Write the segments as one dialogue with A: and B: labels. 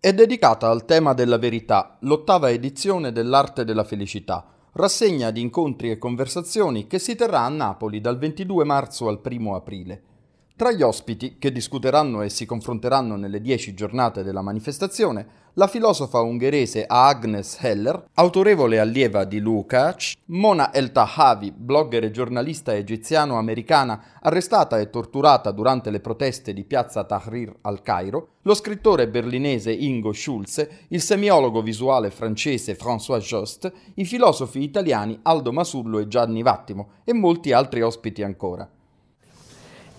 A: È dedicata al tema della verità l'ottava edizione dell'Arte della Felicità, rassegna di incontri e conversazioni che si terrà a Napoli dal 22 marzo al 1 aprile. Tra gli ospiti, che discuteranno e si confronteranno nelle dieci giornate della manifestazione, la filosofa ungherese Agnes Heller, autorevole allieva di Lukács, Mona El Tahavi, blogger e giornalista egiziano-americana arrestata e torturata durante le proteste di piazza Tahrir al Cairo, lo scrittore berlinese Ingo Schulze, il semiologo visuale francese François Jost, i filosofi italiani Aldo Masullo e Gianni Vattimo e molti altri ospiti ancora.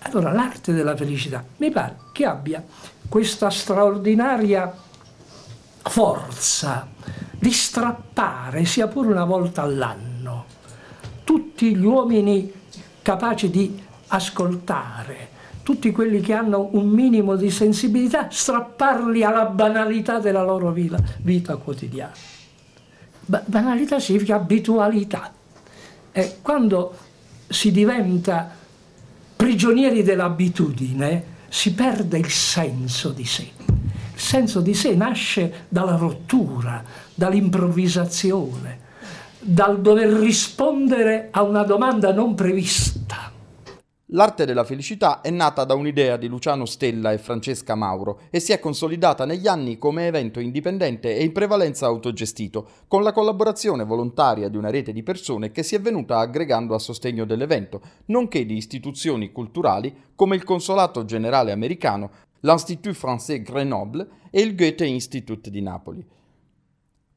B: Allora l'arte della felicità mi pare che abbia questa straordinaria forza di strappare, sia pure una volta all'anno, tutti gli uomini capaci di ascoltare, tutti quelli che hanno un minimo di sensibilità, strapparli alla banalità della loro vita, vita quotidiana. Ba banalità significa abitualità. E quando si diventa prigionieri dell'abitudine si perde il senso di sé. Il senso di sé nasce dalla rottura, dall'improvvisazione, dal dover rispondere a una domanda non prevista
A: L'arte della felicità è nata da un'idea di Luciano Stella e Francesca Mauro e si è consolidata negli anni come evento indipendente e in prevalenza autogestito, con la collaborazione volontaria di una rete di persone che si è venuta aggregando a sostegno dell'evento, nonché di istituzioni culturali come il Consolato Generale Americano, l'Institut Français Grenoble e il Goethe Institut di Napoli.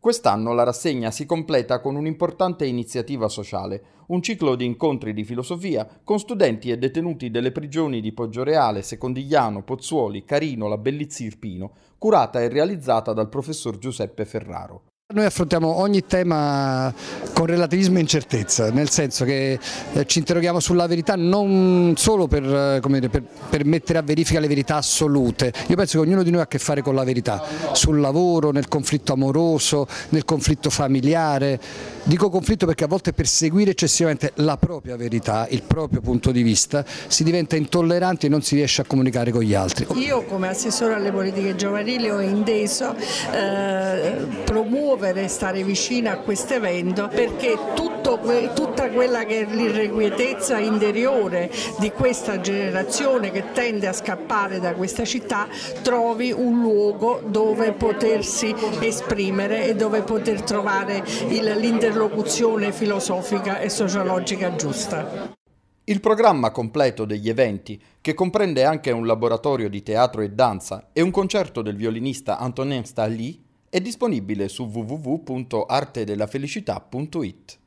A: Quest'anno la rassegna si completa con un'importante iniziativa sociale, un ciclo di incontri di filosofia con studenti e detenuti delle prigioni di Poggioreale, Secondigliano, Pozzuoli, Carino, La Bellizzi Irpino, curata e realizzata dal professor Giuseppe Ferraro.
C: Noi affrontiamo ogni tema con relativismo e incertezza, nel senso che eh, ci interroghiamo sulla verità non solo per, eh, dire, per, per, mettere a verifica le verità assolute, io penso che ognuno di noi ha a che fare con la verità, sul lavoro, nel conflitto amoroso, nel conflitto familiare, dico conflitto perché a volte per seguire eccessivamente la propria verità, il proprio punto di vista, si diventa intolleranti e non si riesce a comunicare con gli altri.
D: Io come assessore alle politiche giovanili ho indeso eh, promuovere e stare vicino a questo evento perché tutto, tutta quella che è l'irrequietezza interiore di questa generazione che tende a scappare da questa città trovi un luogo dove potersi esprimere e dove poter trovare l'interlocuzione filosofica e sociologica giusta.
A: Il programma completo degli eventi, che comprende anche un laboratorio di teatro e danza e un concerto del violinista Antonin Staly, è disponibile su www.artedellafelicità.it.